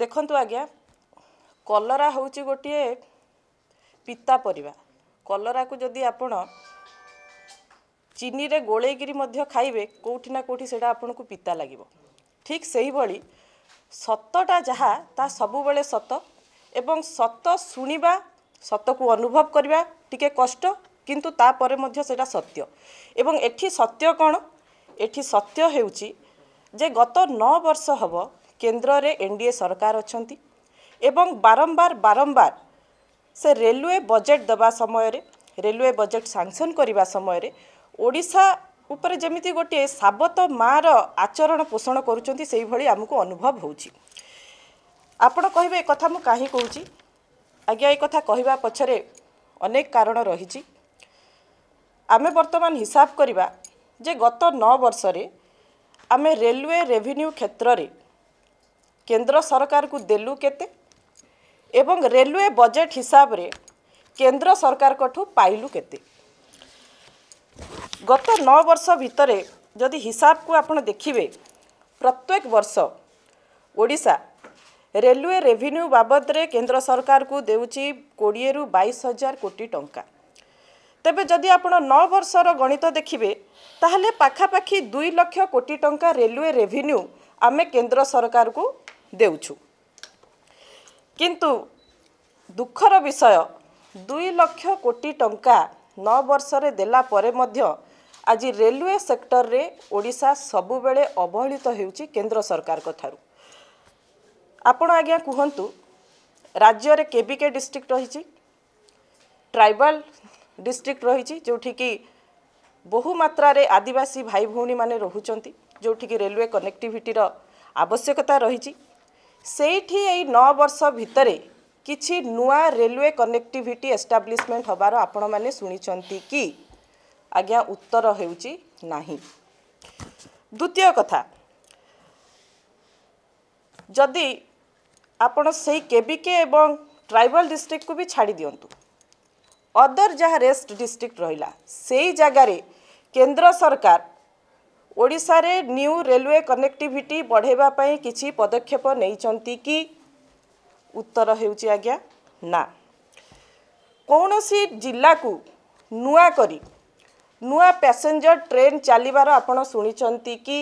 ଦେଖନ୍ତୁ ଆଜ୍ଞା କଲରା ହେଉଛି ଗୋଟିଏ ପିତା ପରିବା କଲରାକୁ ଯଦି ଆପଣ ଚିନିରେ ଗୋଳେଇକିରି ମଧ୍ୟ ଖାଇବେ କେଉଁଠି ନା କେଉଁଠି ସେଇଟା ଆପଣଙ୍କୁ ପିତା ଲାଗିବ ଠିକ୍ ସେହିଭଳି ସତଟା ଯାହା ତାହା ସବୁବେଳେ ସତ ଏବଂ ସତ ଶୁଣିବା ସତକୁ ଅନୁଭବ କରିବା ଟିକେ କଷ୍ଟ କିନ୍ତୁ ତାପରେ ମଧ୍ୟ ସେଇଟା ସତ୍ୟ ଏବଂ ଏଠି ସତ୍ୟ କ'ଣ ଏଠି ସତ୍ୟ ହେଉଛି ଯେ ଗତ ନଅ ବର୍ଷ ହେବ କେନ୍ଦ୍ରରେ ଏନ୍ ଡି ଏ ସରକାର ଅଛନ୍ତି ଏବଂ ବାରମ୍ବାର ବାରମ୍ବାର ସେ ରେଲୱେ ବଜେଟ୍ ଦେବା ସମୟରେ ରେଲୱେ ବଜେଟ୍ ସାଂକ୍ସନ୍ କରିବା ସମୟରେ ଓଡ଼ିଶା ଉପରେ ଯେମିତି ଗୋଟିଏ ସାବତ ମାଆର ଆଚରଣ ପୋଷଣ କରୁଛନ୍ତି ସେଇଭଳି ଆମକୁ ଅନୁଭବ ହେଉଛି ଆପଣ କହିବେ ଏ କଥା ମୁଁ କାହିଁ କହୁଛି ଆଜ୍ଞା ଏ କଥା କହିବା ପଛରେ ଅନେକ କାରଣ ରହିଛି ଆମେ ବର୍ତ୍ତମାନ ହିସାବ କରିବା ଯେ ଗତ ନଅ ବର୍ଷରେ ଆମେ ରେଲୱେ ରେଭିନ୍ୟୁ କ୍ଷେତ୍ରରେ କେନ୍ଦ୍ର ସରକାରକୁ ଦେଲୁ କେତେ ଏବଂ ରେଲୱେ ବଜେଟ୍ ହିସାବରେ କେନ୍ଦ୍ର ସରକାରଙ୍କଠୁ ପାଇଲୁ କେତେ ଗତ ନଅ ବର୍ଷ ଭିତରେ ଯଦି ହିସାବକୁ ଆପଣ ଦେଖିବେ ପ୍ରତ୍ୟେକ ବର୍ଷ ଓଡ଼ିଶା ରେଲୱେ ରେଭିନ୍ୟୁ ବାବଦରେ କେନ୍ଦ୍ର ସରକାରକୁ ଦେଉଛି କୋଡ଼ିଏରୁ ବାଇଶ ହଜାର କୋଟି ଟଙ୍କା ତେବେ ଯଦି ଆପଣ ନଅ ବର୍ଷର ଗଣିତ ଦେଖିବେ ତାହେଲେ ପାଖାପାଖି ଦୁଇ ଲକ୍ଷ କୋଟି ଟଙ୍କା ରେଲୱେ ରେଭିନ୍ୟୁ ଆମେ କେନ୍ଦ୍ର ସରକାରକୁ ଦେଉଛୁ କିନ୍ତୁ ଦୁଃଖର ବିଷୟ ଦୁଇ ଲକ୍ଷ କୋଟି ଟଙ୍କା ନଅ ବର୍ଷରେ ଦେଲା ପରେ ମଧ୍ୟ ଆଜି ରେଲୱେ ସେକ୍ଟରରେ ଓଡ଼ିଶା ସବୁବେଳେ ଅବହେଳିତ ହେଉଛି କେନ୍ଦ୍ର ସରକାରଙ୍କ ଠାରୁ ଆପଣ ଆଜ୍ଞା କୁହନ୍ତୁ ରାଜ୍ୟରେ କେ ବି କେ ଡିଷ୍ଟ୍ରିକ୍ଟ ରହିଛି ଟ୍ରାଇବାଲ୍ ଡିଷ୍ଟ୍ରିକ୍ଟ ରହିଛି ଯେଉଁଠିକି ବହୁମାତ୍ରାରେ ଆଦିବାସୀ ଭାଇ ଭଉଣୀମାନେ ରହୁଛନ୍ତି ଯେଉଁଠିକି ରେଲୱେ କନେକ୍ଟିଭିଟିର ଆବଶ୍ୟକତା ରହିଛି ସେଇଠି ଏଇ ନଅ ବର୍ଷ ଭିତରେ କିଛି ନୂଆ ରେଲୱେ କନେକ୍ଟିଭିଟି ଏଷ୍ଟାବ୍ଲିଶମେଣ୍ଟ ହେବାର ଆପଣମାନେ ଶୁଣିଛନ୍ତି କି ଆଜ୍ଞା ଉତ୍ତର ହେଉଛି ନାହିଁ ଦ୍ୱିତୀୟ କଥା ଯଦି ଆପଣ ସେଇ କେବିକେ ଏବଂ ଟ୍ରାଇବାଲ ଡିଷ୍ଟ୍ରିକ୍ଟକୁ ବି ଛାଡ଼ି ଦିଅନ୍ତୁ ଅଦର ଯାହା ରେଷ୍ଟ ଡିଷ୍ଟ୍ରିକ୍ଟ ରହିଲା ସେଇ ଜାଗାରେ କେନ୍ଦ୍ର ସରକାର ଓଡ଼ିଶାରେ ନ୍ୟୁ ରେଲୱେ କନେକ୍ଟିଭିଟି ବଢ଼ାଇବା ପାଇଁ କିଛି ପଦକ୍ଷେପ ନେଇଛନ୍ତି କି ଉତ୍ତର ହେଉଛି ଆଜ୍ଞା ନା କୌଣସି ଜିଲ୍ଲାକୁ ନୂଆ କରି ନୂଆ ପ୍ୟାସେଞ୍ଜର ଟ୍ରେନ୍ ଚାଲିବାର ଆପଣ ଶୁଣିଛନ୍ତି କି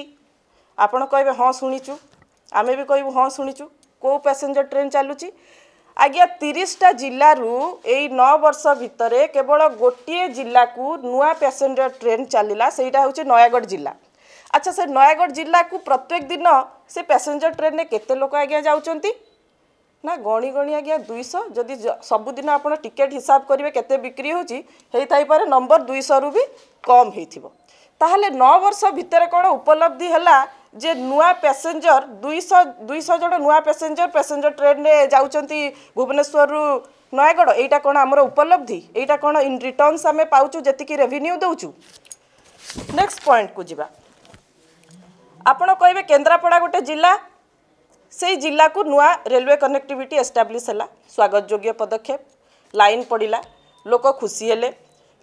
ଆପଣ କହିବେ ହଁ ଶୁଣିଛୁ ଆମେ ବି କହିବୁ ହଁ ଶୁଣିଛୁ କେଉଁ ପ୍ୟାସେଞ୍ଜର ଟ୍ରେନ୍ ଚାଲୁଛି ଆଜ୍ଞା ତିରିଶଟା ଜିଲ୍ଲାରୁ ଏଇ ନଅ ବର୍ଷ ଭିତରେ କେବଳ ଗୋଟିଏ ଜିଲ୍ଲାକୁ ନୂଆ ପ୍ୟାସେଞ୍ଜର ଟ୍ରେନ୍ ଚାଲିଲା ସେଇଟା ହେଉଛି ନୟାଗଡ଼ ଜିଲ୍ଲା আচ্ছা স্যার নয়াগড় জেলাকু প্রত্যেক দিন সে প্যাসেঞ্জর ট্রেনে কেতে লোক আজ্ঞা যাচ্ছেন না গণি গণি আজ্ঞা দুইশ যদি সবুদিন আপনার টিকেট হিসাব করবে কেতে বিক্রি হচ্ছে হয়ে থাইপরে নম্বর দুইশ রু বি কম হয়েছিল তাহলে ন বর্ষ ভিতরে কোণ উপলব্ধি হেলা যে নূয়া প্যাসেঞ্জর দুইশ দুইশ জন নূয়া প্যাসেঞ্জর প্যাসেঞ্জর ট্রেনে যাচ্ছেন ভুবনেশ্বরু নয়াগড় এইটা কোণ আমার উপলব্ধি এইটা কোণ ইন রিটর্নস আমি পাওছু যেত রেভিনিউ দেছু নেক্সট পয়েন্ট কু যা ଆପଣ କହିବେ କେନ୍ଦ୍ରାପଡ଼ା ଗୋଟେ ଜିଲ୍ଲା ସେଇ ଜିଲ୍ଲାକୁ ନୂଆ ରେଲୱେ କନେକ୍ଟିଭିଟି ଏଷ୍ଟାବ୍ଲିସ୍ ହେଲା ସ୍ୱାଗତଯୋଗ୍ୟ ପଦକ୍ଷେପ ଲାଇନ୍ ପଡ଼ିଲା ଲୋକ ଖୁସି ହେଲେ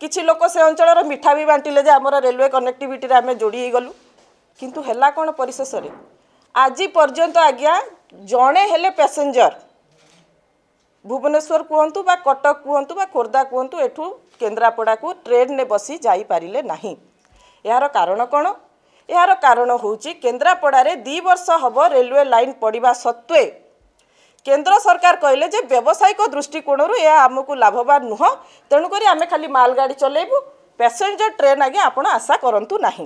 କିଛି ଲୋକ ସେ ଅଞ୍ଚଳର ମିଠା ବି ବାଣ୍ଟିଲେ ଯେ ଆମର ରେଲୱେ କନେକ୍ଟିଭିଟିରେ ଆମେ ଯୋଡ଼ି ହେଇଗଲୁ କିନ୍ତୁ ହେଲା କ'ଣ ପରିଶେଷରେ ଆଜି ପର୍ଯ୍ୟନ୍ତ ଆଜ୍ଞା ଜଣେ ହେଲେ ପ୍ୟାସେଞ୍ଜର ଭୁବନେଶ୍ୱର କୁହନ୍ତୁ ବା କଟକ କୁହନ୍ତୁ ବା ଖୋର୍ଦ୍ଧା କୁହନ୍ତୁ ଏଠୁ କେନ୍ଦ୍ରାପଡ଼ାକୁ ଟ୍ରେନ୍ରେ ବସି ଯାଇପାରିଲେ ନାହିଁ ଏହାର କାରଣ କ'ଣ ଏହାର କାରଣ ହେଉଛି କେନ୍ଦ୍ରାପଡ଼ାରେ ଦୁଇ ବର୍ଷ ହେବ ରେଲୱେ ଲାଇନ୍ ପଡ଼ିବା ସତ୍ତ୍ୱେ କେନ୍ଦ୍ର ସରକାର କହିଲେ ଯେ ବ୍ୟବସାୟିକ ଦୃଷ୍ଟିକୋଣରୁ ଏହା ଆମକୁ ଲାଭବାନ ନୁହଁ ତେଣୁକରି ଆମେ ଖାଲି ମାଲଗାଡ଼ି ଚଲାଇବୁ ପ୍ୟାସେଞ୍ଜର ଟ୍ରେନ୍ ଆଜ୍ଞା ଆପଣ ଆଶା କରନ୍ତୁ ନାହିଁ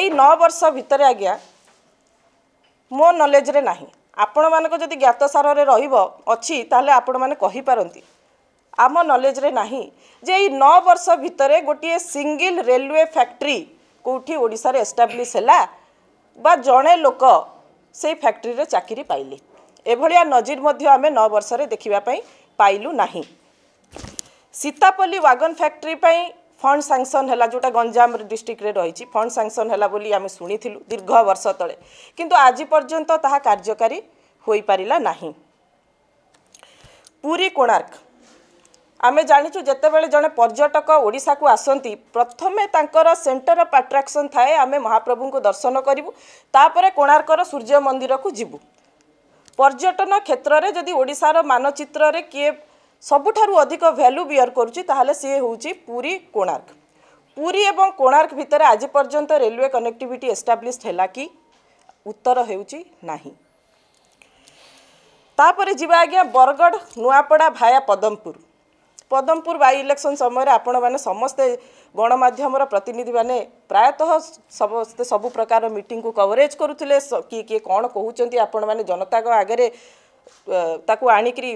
ଏଇ ନଅ ବର୍ଷ ଭିତରେ ଆଜ୍ଞା ମୋ ନଲେଜ୍ରେ ନାହିଁ ଆପଣମାନଙ୍କ ଯଦି ଜ୍ଞାତସାରରେ ରହିବ ଅଛି ତାହେଲେ ଆପଣମାନେ କହିପାରନ୍ତି ଆମ ନଲେଜରେ ନାହିଁ ଯେ ଏଇ ନଅ ବର୍ଷ ଭିତରେ ଗୋଟିଏ ସିଙ୍ଗିଲ୍ ରେଲୱେ ଫ୍ୟାକ୍ଟ୍ରି କେଉଁଠି ଓଡ଼ିଶାରେ ଏଷ୍ଟାବ୍ଲିଶ୍ ହେଲା ବା ଜଣେ ଲୋକ ସେଇ ଫ୍ୟାକ୍ଟ୍ରିରେ ଚାକିରି ପାଇଲେ ଏଭଳିଆ ନଜିର ମଧ୍ୟ ଆମେ ନଅ ବର୍ଷରେ ଦେଖିବା ପାଇଁ ପାଇଲୁ ନାହିଁ ସୀତାପଲ୍ଲୀ ୱାଗନ୍ ଫ୍ୟାକ୍ଟ୍ରି ପାଇଁ ଫଣ୍ଡ ସାଙ୍ଗସନ୍ ହେଲା ଯେଉଁଟା ଗଞ୍ଜାମ ଡିଷ୍ଟ୍ରିକ୍ଟରେ ରହିଛି ଫଣ୍ଡ ସାଙ୍ଗସନ୍ ହେଲା ବୋଲି ଆମେ ଶୁଣିଥିଲୁ ଦୀର୍ଘ ବର୍ଷ ତଳେ କିନ୍ତୁ ଆଜି ପର୍ଯ୍ୟନ୍ତ ତାହା କାର୍ଯ୍ୟକାରୀ ହୋଇପାରିଲା ନାହିଁ ପୁରୀ କୋଣାର୍କ ଆମେ ଜାଣିଛୁ ଯେତେବେଳେ ଜଣେ ପର୍ଯ୍ୟଟକ ଓଡ଼ିଶାକୁ ଆସନ୍ତି ପ୍ରଥମେ ତାଙ୍କର ସେଣ୍ଟର ଅଫ୍ ଆଟ୍ରାକ୍ସନ୍ ଥାଏ ଆମେ ମହାପ୍ରଭୁଙ୍କୁ ଦର୍ଶନ କରିବୁ ତାପରେ କୋଣାର୍କର ସୂର୍ଯ୍ୟ ମନ୍ଦିରକୁ ଯିବୁ ପର୍ଯ୍ୟଟନ କ୍ଷେତ୍ରରେ ଯଦି ଓଡ଼ିଶାର ମାନଚିତ୍ରରେ କିଏ ସବୁଠାରୁ ଅଧିକ ଭ୍ୟାଲୁ ବିୟର କରୁଛି ତାହେଲେ ସିଏ ହେଉଛି ପୁରୀ କୋଣାର୍କ ପୁରୀ ଏବଂ କୋଣାର୍କ ଭିତରେ ଆଜି ପର୍ଯ୍ୟନ୍ତ ରେଲୱେ କନେକ୍ଟିଭିଟି ଏଷ୍ଟାବ୍ଲିଶ୍ ହେଲା କି ଉତ୍ତର ହେଉଛି ନାହିଁ ତାପରେ ଯିବା ଆଜ୍ଞା Bargarh Nuapada via Padampur Padampur by election ସମୟରେ ଆପଣମାନେ ସମସ୍ତେ ଗଣମାଧ୍ୟମର ପ୍ରତିନିଧିମାନେ ପ୍ରାୟତଃ ସମସ୍ତେ ସବୁ ପ୍ରକାର ମିଟିଂକୁ କଭରେଜ୍ କରୁଥିଲେ କିଏ କିଏ କ'ଣ କହୁଛନ୍ତି ଆପଣମାନେ ଜନତାଙ୍କ ଆଗରେ ତାକୁ ଆଣିକରି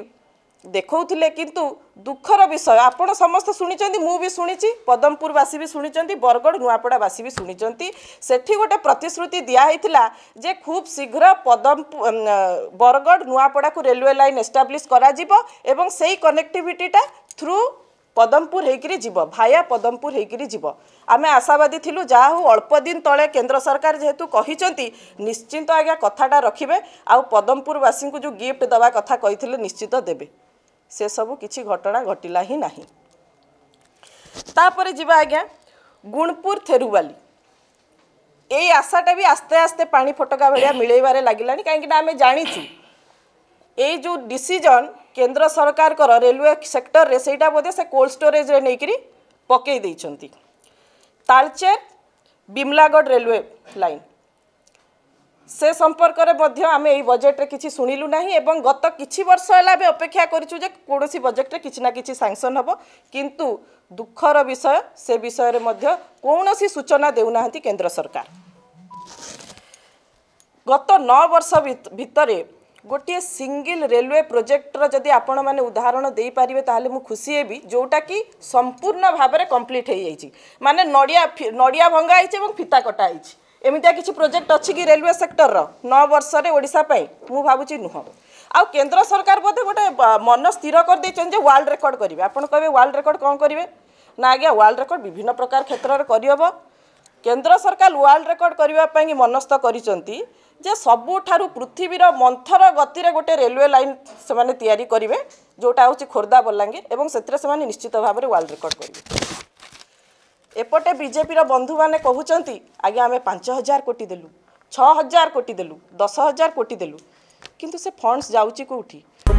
ଦେଖାଉଥିଲେ କିନ୍ତୁ ଦୁଃଖର ବିଷୟ ଆପଣ ସମସ୍ତେ ଶୁଣିଛନ୍ତି ମୁଁ ବି ଶୁଣିଛି ପଦମପୁରବାସୀ ବି ଶୁଣିଛନ୍ତି ବରଗଡ଼ ନୂଆପଡ଼ାବାସୀ ବି ଶୁଣିଛନ୍ତି ସେଠି ଗୋଟେ ପ୍ରତିଶ୍ରୁତି ଦିଆହେଇଥିଲା ଯେ ଖୁବ୍ ଶୀଘ୍ର ପଦମ ବରଗଡ଼ ନୂଆପଡ଼ାକୁ ରେଲୱେ ଲାଇନ୍ ଏଷ୍ଟାବ୍ଲିଶ୍ କରାଯିବ ଏବଂ ସେଇ କନେକ୍ଟିଭିଟିଟା ଥ୍ରୁ ପଦମପୁର ହେଇକିରି ଯିବ ଭାୟା ପଦମପୁର ହେଇକିରି ଯିବ ଆମେ ଆଶାବାଦୀ ଥିଲୁ ଯାହା ହଉ ଅଳ୍ପ ଦିନ ତଳେ କେନ୍ଦ୍ର ସରକାର ଯେହେତୁ କହିଛନ୍ତି ନିଶ୍ଚିନ୍ତ ଆଜ୍ଞା କଥାଟା ରଖିବେ ଆଉ ପଦମପୁରବାସୀଙ୍କୁ ଯେଉଁ ଗିଫ୍ଟ ଦେବା କଥା କହିଥିଲେ ନିଶ୍ଚିତ ଦେବେ ସେସବୁ କିଛି ଘଟଣା ଘଟିଲା ହିଁ ନାହିଁ ତାପରେ ଯିବା ଆଜ୍ଞା ଗୁଣପୁର ଥେରୁବାଲି ଏଇ ଆଶାଟା ବି ଆସ୍ତେ ଆସ୍ତେ ପାଣି ଫୋଟକା ଭଳିଆ ମିଳେଇବାରେ ଲାଗିଲାଣି କାହିଁକିନା ଆମେ ଜାଣିଛୁ ଏଇ ଯେଉଁ ଡିସିଜନ୍ কেন্দ্র সরকারকর রেলওয়ে সেক্টরের সেইটা বোধে সে কোল্ড স্টোরেজরে নেইকি পকাই দিয়েছেন তালচের বিমলাগড় রেলওয়ে লাইন সে সম্পর্কের মধ্যে আমি এই বজেটে কিছু শুণিলু না এবং গত কিছু বর্ষ হল আমি অপেক্ষা করছু যে কৌশি বজেটে কিছু না কিছু স্যাংশন হব কিন্তু দুঃখর বিষয় সে বিষয়ে মধ্যে কৌশি সূচনা দেউনা কেন্দ্র সরকার গত ন বর্ষ ভিতরে ଗୋଟିଏ ସିଙ୍ଗିଲ୍ ରେଲୱେ ପ୍ରୋଜେକ୍ଟର ଯଦି ଆପଣମାନେ ଉଦାହରଣ ଦେଇପାରିବେ ତାହେଲେ ମୁଁ ଖୁସି ହେବି ଯେଉଁଟାକି ସମ୍ପୂର୍ଣ୍ଣ ଭାବରେ କମ୍ପ୍ଲିଟ୍ ହୋଇଯାଇଛି ମାନେ ନଡ଼ିଆ ନଡ଼ିଆ ଭଙ୍ଗା ହେଇଛି ଏବଂ ଫିତା କଟା ହେଇଛି ଏମିତିଆ କିଛି ପ୍ରୋଜେକ୍ଟ ଅଛି କି ରେଲୱେ ସେକ୍ଟରର ନଅ ବର୍ଷରେ ଓଡ଼ିଶା ପାଇଁ ମୁଁ ଭାବୁଛି ନୁହଁ ଆଉ କେନ୍ଦ୍ର ସରକାର ବୋଧେ ଗୋଟେ ମନ ସ୍ଥିର କରିଦେଇଛନ୍ତି ଯେ ୱାର୍ଲଡ଼ ରେକର୍ଡ଼ କରିବେ ଆପଣ କହିବେ ୱାର୍ଲଡ଼ ରେକର୍ଡ଼ କ'ଣ କରିବେ ନା ଆଜ୍ଞା ୱାର୍ଲଡ଼ ରେକର୍ଡ଼ ବିଭିନ୍ନ ପ୍ରକାର କ୍ଷେତ୍ରରେ କରିହେବ କେନ୍ଦ୍ର ସରକାର ୱାର୍ଲଡ଼ ରେକର୍ଡ଼ କରିବା ପାଇଁ ମନସ୍ଥ କରିଛନ୍ତି ଯେ ସବୁଠାରୁ ପୃଥିବୀର ମନ୍ଥର ଗତିରେ ଗୋଟେ ରେଲୱେ ଲାଇନ୍ ସେମାନେ ତିଆରି କରିବେ ଯେଉଁଟା ହେଉଛି ଖୋର୍ଦ୍ଧା ବଲାଙ୍ଗୀର ଏବଂ ସେଥିରେ ସେମାନେ ନିଶ୍ଚିତ ଭାବରେ ୱାର୍ଲଡ ରେକର୍ଡ଼ କରିବେ ଏପଟେ ବିଜେପିର ବନ୍ଧୁମାନେ କହୁଛନ୍ତି ଆଜ୍ଞା ଆମେ ପାଞ୍ଚ ହଜାର କୋଟି ଦେଲୁ ଛଅ ହଜାର କୋଟି ଦେଲୁ ଦଶ ହଜାର କୋଟି ଦେଲୁ କିନ୍ତୁ ସେ ଫଣ୍ଡସ୍ ଯାଉଛି କେଉଁଠି